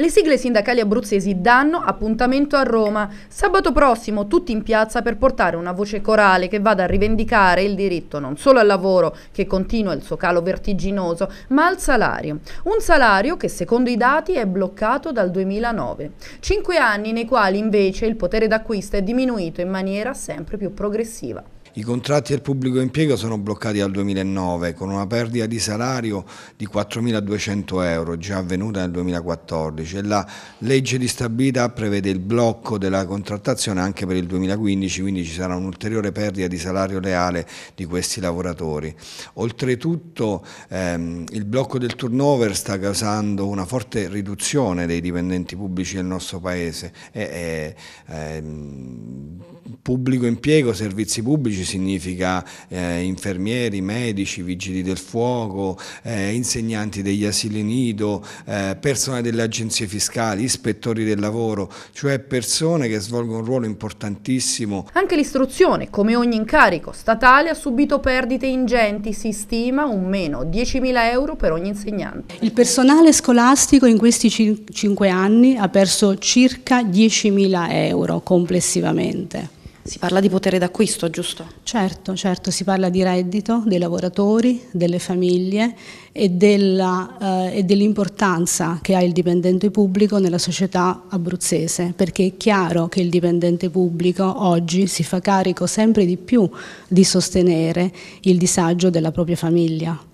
Le sigle sindacali abruzzesi danno appuntamento a Roma. Sabato prossimo tutti in piazza per portare una voce corale che vada a rivendicare il diritto non solo al lavoro, che continua il suo calo vertiginoso, ma al salario. Un salario che secondo i dati è bloccato dal 2009. Cinque anni nei quali invece il potere d'acquisto è diminuito in maniera sempre più progressiva. I contratti del pubblico impiego sono bloccati dal 2009 con una perdita di salario di 4.200 euro già avvenuta nel 2014 e la legge di stabilità prevede il blocco della contrattazione anche per il 2015, quindi ci sarà un'ulteriore perdita di salario reale di questi lavoratori. Oltretutto ehm, il blocco del turnover sta causando una forte riduzione dei dipendenti pubblici del nostro Paese. E, e, ehm, pubblico impiego, servizi pubblici significa eh, infermieri, medici, vigili del fuoco, eh, insegnanti degli asili nido, eh, persone delle agenzie fiscali, ispettori del lavoro, cioè persone che svolgono un ruolo importantissimo. Anche l'istruzione, come ogni incarico statale, ha subito perdite ingenti, si stima un meno 10.000 euro per ogni insegnante. Il personale scolastico in questi 5 anni ha perso circa 10.000 euro complessivamente. Si parla di potere d'acquisto, giusto? Certo, certo, si parla di reddito dei lavoratori, delle famiglie e, eh, dell'importanza eh, dell che ha il dipendente pubblico nella società abruzzese, perché è chiaro che il dipendente pubblico oggi si fa carico sempre di più di sostenere il disagio della propria famiglia.